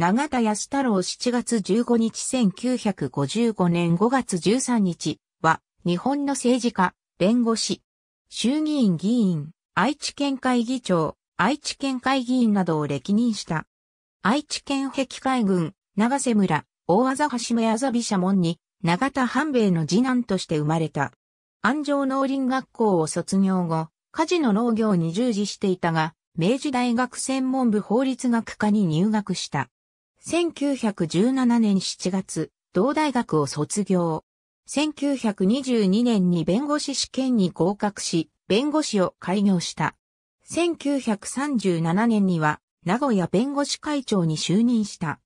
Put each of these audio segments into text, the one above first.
永田康太郎7月15日1955年5月13日は、日本の政治家、弁護士、衆議院議員、愛知県会議長、愛知県会議員などを歴任した。愛知県壁海軍、長瀬村、大技橋目麻ざび社門に、永田半兵衛の次男として生まれた。安城農林学校を卒業後、家事の農業に従事していたが、明治大学専門部法律学科に入学した。1917年7月、同大学を卒業。1922年に弁護士試験に合格し、弁護士を開業した。1937年には、名古屋弁護士会長に就任した。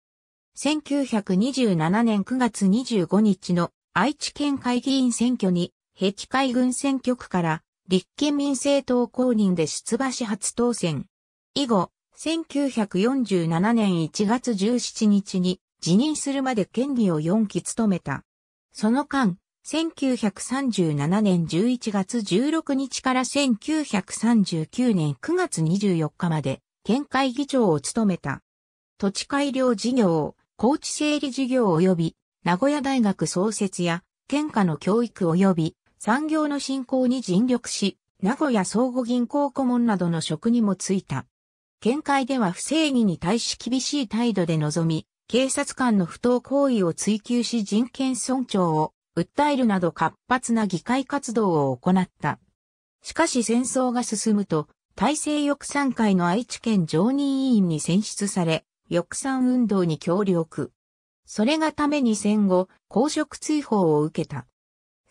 1927年9月25日の愛知県会議員選挙に、平地海軍選挙区から立憲民政党公認で出馬し初当選。以後、1947年1月17日に辞任するまで県議を4期務めた。その間、1937年11月16日から1939年9月24日まで、県会議長を務めた。土地改良事業、高知整理事業及び、名古屋大学創設や、県下の教育及び、産業の振興に尽力し、名古屋相互銀行顧問などの職にも就いた。見解では不正義に対し厳しい態度で臨み、警察官の不当行為を追求し人権尊重を訴えるなど活発な議会活動を行った。しかし戦争が進むと、大西翼賛会の愛知県常任委員に選出され、翼賛運動に協力。それがために戦後、公職追放を受けた。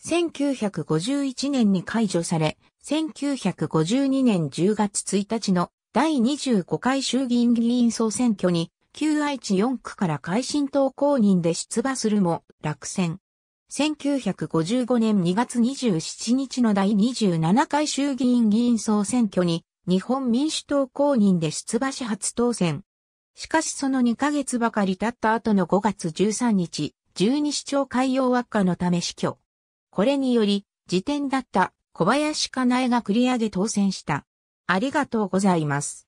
1951年に解除され、1952年10月1日の第25回衆議院議員総選挙に、旧愛知4区から改新党公認で出馬するも落選。1955年2月27日の第27回衆議院議員総選挙に日本民主党公認で出馬し初当選。しかしその2ヶ月ばかり経った後の5月13日、十二市長海洋悪化のため死去。これにより、時点だった小林かなえが繰り上げ当選した。ありがとうございます。